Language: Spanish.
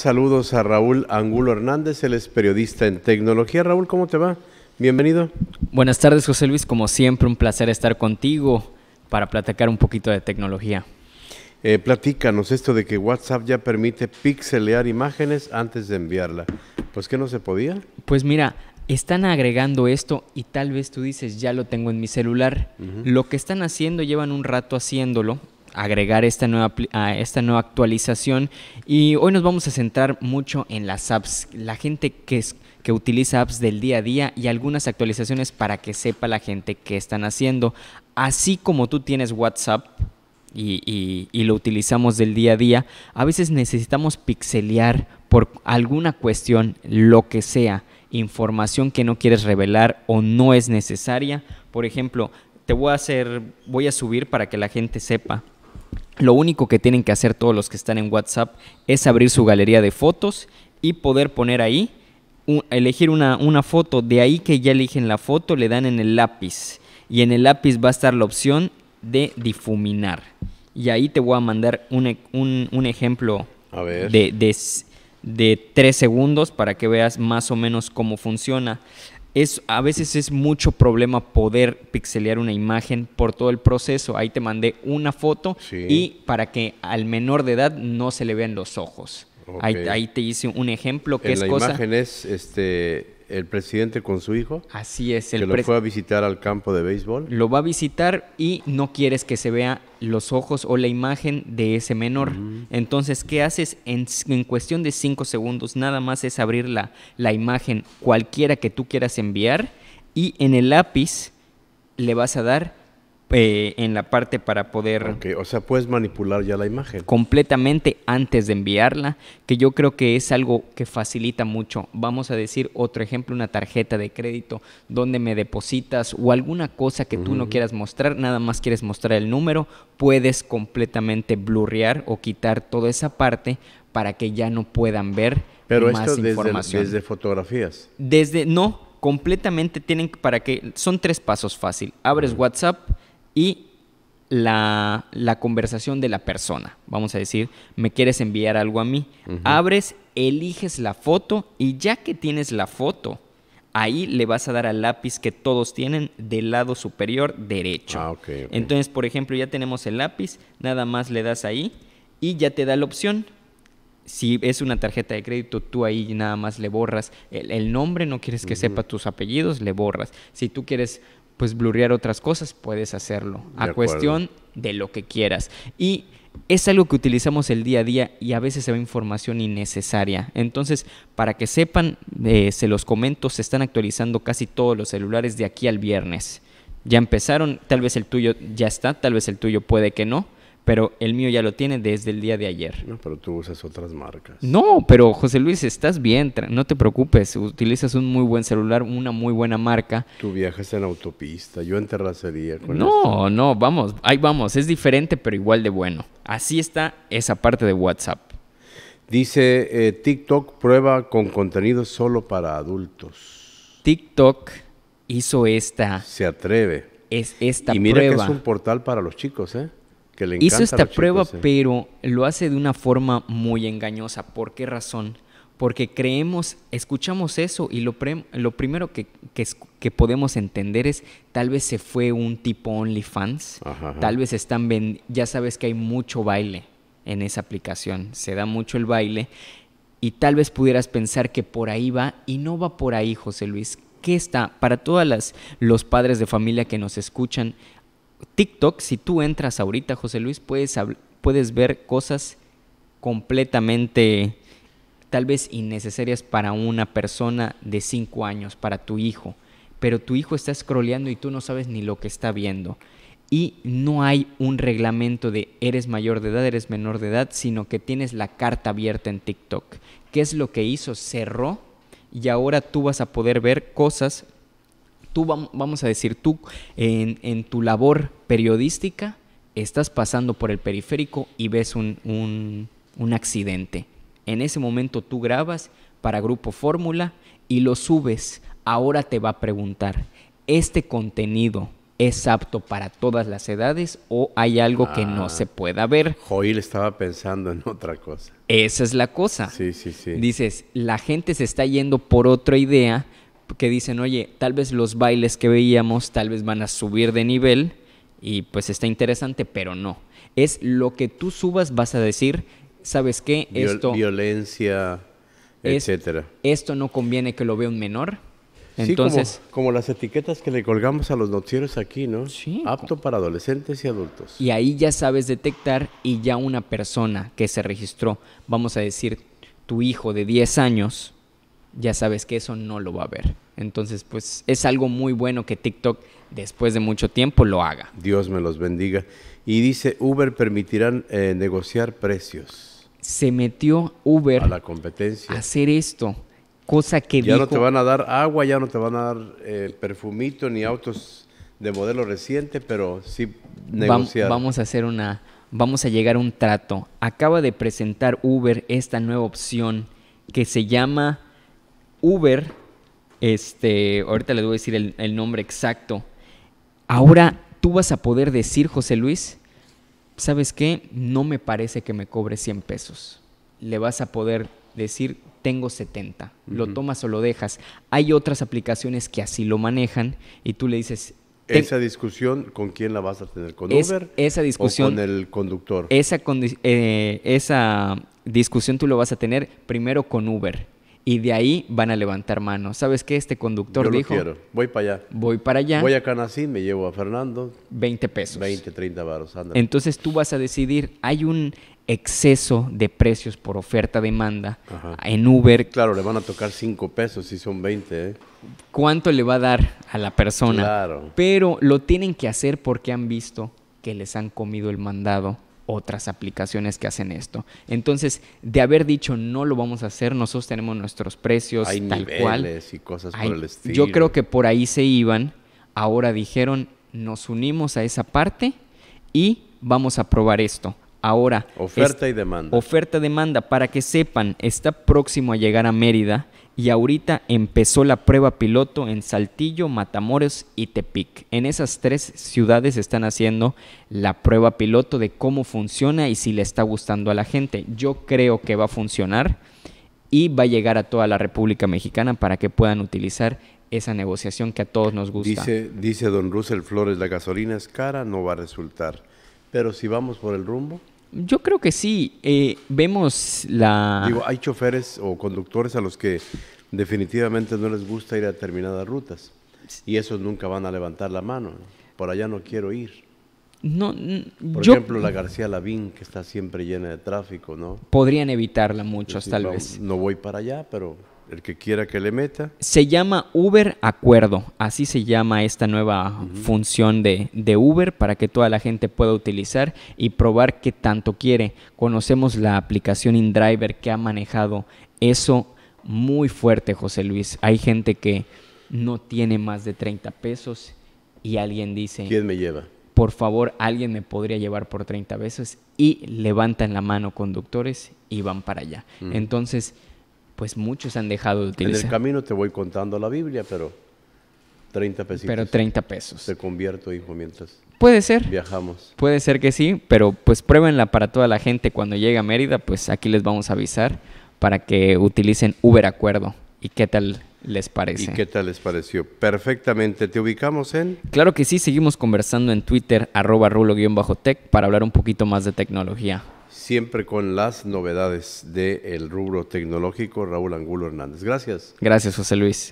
Saludos a Raúl Angulo Hernández, él es periodista en tecnología. Raúl, ¿cómo te va? Bienvenido. Buenas tardes, José Luis. Como siempre, un placer estar contigo para platicar un poquito de tecnología. Eh, platícanos esto de que WhatsApp ya permite pixelear imágenes antes de enviarla. Pues ¿qué no se podía. Pues mira, están agregando esto y tal vez tú dices, ya lo tengo en mi celular. Lo que están haciendo, llevan un rato haciéndolo agregar esta nueva, esta nueva actualización y hoy nos vamos a centrar mucho en las apps, la gente que, que utiliza apps del día a día y algunas actualizaciones para que sepa la gente que están haciendo. Así como tú tienes WhatsApp, y, y, lo utilizamos del día a día, a veces necesitamos pixelear por alguna cuestión, lo que sea, información que no quieres revelar o no es necesaria. Por ejemplo, te voy a hacer, voy a subir para que la gente sepa lo único que tienen que hacer todos los que están en WhatsApp es abrir su galería de fotos y poder poner ahí, elegir una, foto. De ahí que ya eligen la foto, le dan en el lápiz. Y en el lápiz va a estar la opción de difuminar. Y ahí te voy a mandar un, e, ejemplo De, de, de, tres segundos para que veas más o menos cómo funciona es, a veces es mucho problema poder pixelear una imagen por todo el proceso. Ahí te mandé una foto y para que al menor de edad no se le vean los ojos. Ahí, te hice un ejemplo que es cosa... este el presidente con su hijo. Así es. El que lo fue a visitar al campo de béisbol. Lo va a visitar y no quieres que se vea los ojos o la imagen de ese menor. Entonces, ¿qué haces? En, cuestión de cinco segundos, nada más es abrir la, la imagen cualquiera que tú quieras enviar y en el lápiz le vas a dar eh, en la parte para poder... o sea, puedes manipular ya la imagen. Completamente antes de enviarla, que yo creo que es algo que facilita mucho. Vamos a decir otro ejemplo, una tarjeta de crédito donde me depositas o alguna cosa que tú no quieras mostrar, nada más quieres mostrar el número, puedes completamente blurrear o quitar toda esa parte para que ya no puedan ver Pero más información. desde fotografías. Desde, no, completamente tienen para que, son tres pasos fácil. Abres WhatsApp, y la, la, conversación de la persona. Vamos a decir, me quieres enviar algo a mí. Abres, eliges la foto y ya que tienes la foto, ahí le vas a dar al lápiz que todos tienen del lado superior derecho. Ah, Entonces, por ejemplo, ya tenemos el lápiz, nada más le das ahí y ya te da la opción. Si es una tarjeta de crédito, tú ahí nada más le borras el, nombre, no quieres que sepa tus apellidos, le borras. Si tú quieres pues blurrear otras cosas, puedes hacerlo. a cuestión de lo que quieras. Y es algo que utilizamos el día a día y a veces se ve información innecesaria. Entonces, para que sepan, eh, se los comento, se están actualizando casi todos los celulares de aquí al viernes. Ya empezaron, tal vez el tuyo ya está, tal vez el tuyo puede que no pero el mío ya lo tiene desde el día de ayer. No, pero tú usas otras marcas. No, pero José Luis, estás bien, no te preocupes, utilizas un muy buen celular, una muy buena marca. Tú viajas en autopista, yo en terracería. Con no, no, vamos, ahí vamos, es diferente pero igual de bueno. Así está esa parte de WhatsApp. Dice eh, TikTok prueba con contenido solo para adultos. TikTok hizo esta. Se atreve. Es esta y mira que es un portal para los chicos, ¿eh? hizo esta prueba, pero lo hace de una forma muy engañosa. ¿Por qué razón? Porque creemos, escuchamos eso y lo, lo primero que, que, podemos entender es tal vez se fue un tipo OnlyFans, tal vez están, ven ya sabes que hay mucho baile en esa aplicación, se da mucho el baile y tal vez pudieras pensar que por ahí va y no va por ahí, José Luis. ¿Qué está? Para todos los padres de familia que nos escuchan, TikTok, si tú entras ahorita, José Luis, puedes, puedes ver cosas completamente tal vez innecesarias para una persona de 5 años, para tu hijo. Pero tu hijo está scrolleando y tú no sabes ni lo que está viendo. Y no hay un reglamento de eres mayor de edad, eres menor de edad, sino que tienes la carta abierta en TikTok. ¿Qué es lo que hizo? Cerró y ahora tú vas a poder ver cosas tú, vamos a decir, tú en, tu labor periodística estás pasando por el periférico y ves un, accidente. En ese momento tú grabas para Grupo Fórmula y lo subes. Ahora te va a preguntar, ¿este contenido es apto para todas las edades o hay algo que no ah. se pueda ver. Joel estaba pensando en otra cosa. Esa es la cosa. Sí, sí, sí. Dices, la gente se está yendo por otra idea que dicen, oye, tal vez los bailes que veíamos tal vez van a subir de nivel y pues está interesante, pero no. Es lo que tú subas vas a decir, ¿sabes qué? esto violencia, etcétera. Esto no conviene que lo vea un menor. Entonces, como, las etiquetas que le colgamos a los noticieros aquí, ¿no? Sí. Apto para adolescentes y adultos. Y ahí ya sabes detectar y ya una persona que se registró, vamos a decir, tu hijo de 10 años, ya sabes que eso no lo va a ver. Entonces, pues es algo muy bueno que TikTok después de mucho tiempo lo haga. Dios me los bendiga. Y dice, Uber permitirán eh, negociar precios. Se metió Uber a la competencia. hacer esto, cosa que... Ya no te van a dar agua, ya no te van a dar eh, perfumito ni autos de modelo reciente, pero sí negociar. vamos a hacer una... Vamos a llegar a un trato. Acaba de presentar Uber esta nueva opción que se llama Uber, este, ahorita le voy a decir el, nombre exacto, ahora tú vas a poder decir, José Luis, ¿sabes qué? No me parece que me cobre 100 pesos. Le vas a poder decir, tengo 70. Lo tomas o lo dejas. Hay otras aplicaciones que así lo manejan y tú le dices... Esa discusión, ¿con quién la vas a tener? ¿Con Uber? Esa discusión. O con el conductor. Esa, eh, esa discusión tú lo vas a tener primero con Uber y de ahí van a levantar mano. ¿Sabes qué? Este conductor Yo dijo... quiero. Voy para allá. Voy para allá. Voy a Canacín, me llevo a Fernando. 20 pesos. 20, 30 baros. Entonces tú vas a decidir, hay un exceso de precios por oferta-demanda en Uber. Claro, le van a tocar 5 pesos si son 20. ¿eh? ¿Cuánto le va a dar a la persona? Claro. Pero lo tienen que hacer porque han visto que les han comido el mandado otras aplicaciones que hacen esto. Entonces, de haber dicho no lo vamos a hacer, nosotros tenemos nuestros precios hay tal niveles y cosas por el estilo. Yo creo que por ahí se iban. Ahora dijeron, nos unimos a esa parte y vamos a probar esto. Ahora. Oferta y demanda. Oferta y demanda. Para que sepan, está próximo a llegar a Mérida y ahorita empezó la prueba piloto en Saltillo, Matamoros y Tepic. En esas tres ciudades están haciendo la prueba piloto de cómo funciona y si le está gustando a la gente. Yo creo que va a funcionar y va a llegar a toda la República Mexicana para que puedan utilizar esa negociación que a todos nos gusta. Dice, dice don Russell Flores, la gasolina es cara, no va a resultar. Pero si vamos por el rumbo, yo creo que sí. Eh, vemos la... Digo, hay choferes o conductores a los que definitivamente no les gusta ir a determinadas rutas y esos nunca van a levantar la mano. Por allá no quiero ir. No, Por ejemplo, la García Lavín, que está siempre llena de tráfico, ¿no? Podrían evitarla muchos, tal vez. No voy para allá, pero el que quiera que le meta. Se llama Uber Acuerdo. Así se llama esta nueva función de, Uber para que toda la gente pueda utilizar y probar que tanto quiere. Conocemos la aplicación InDriver que ha manejado eso muy fuerte, José Luis. Hay gente que no tiene más de 30 pesos y alguien dice... ¿Quién me lleva? Por favor, alguien me podría llevar por 30 pesos y levantan la mano conductores y van para allá. Entonces pues muchos han dejado de utilizar. En el camino te voy contando la Biblia, pero 30 pesitos. Pero 30 pesos. Te convierto, hijo, mientras. Puede ser. Viajamos. Puede ser que sí, pero pues pruébenla para toda la gente cuando llegue a Mérida, pues aquí les vamos a avisar para que utilicen Uber Acuerdo. ¿Y qué tal les parece? ¿Y qué tal les pareció? Perfectamente. ¿Te ubicamos en? Claro que sí, seguimos conversando en Twitter, arroba rulo-tech, para hablar un poquito más de tecnología siempre con las novedades del rubro tecnológico. Raúl Angulo Hernández, gracias. Gracias, José Luis.